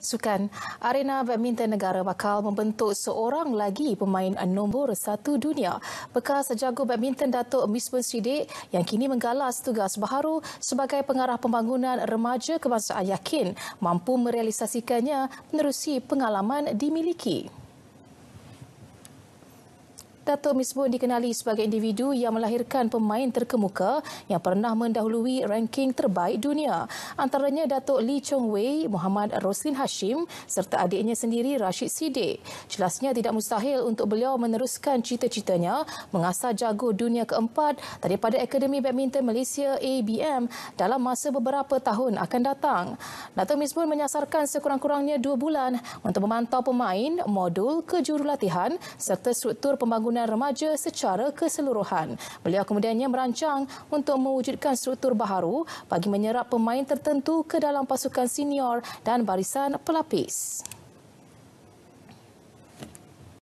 Sukan Arena Badminton Negara bakal membentuk seorang lagi pemain nombor satu dunia. Bekas jago badminton Datuk Misbun Sidik yang kini menggalas tugas baharu sebagai pengarah pembangunan remaja kebangsaan yakin mampu merealisasikannya menerusi pengalaman dimiliki. Kato Misbun dikenali sebagai individu yang melahirkan pemain terkemuka yang pernah mendahului ranking terbaik dunia. Antaranya Datuk Lee Chong Wei, Muhammad Roslin Hashim serta adiknya sendiri Rashid Siddiq. Jelasnya tidak mustahil untuk beliau meneruskan cita-citanya mengasah jago dunia keempat daripada Akademi Badminton Malaysia ABM dalam masa beberapa tahun akan datang. Datuk Misbun menyasarkan sekurang-kurangnya dua bulan untuk memantau pemain, modul, kejurulatihan serta struktur pembangunan pembinaan remaja secara keseluruhan. Beliau kemudiannya merancang untuk mewujudkan struktur baharu bagi menyerap pemain tertentu ke dalam pasukan senior dan barisan pelapis.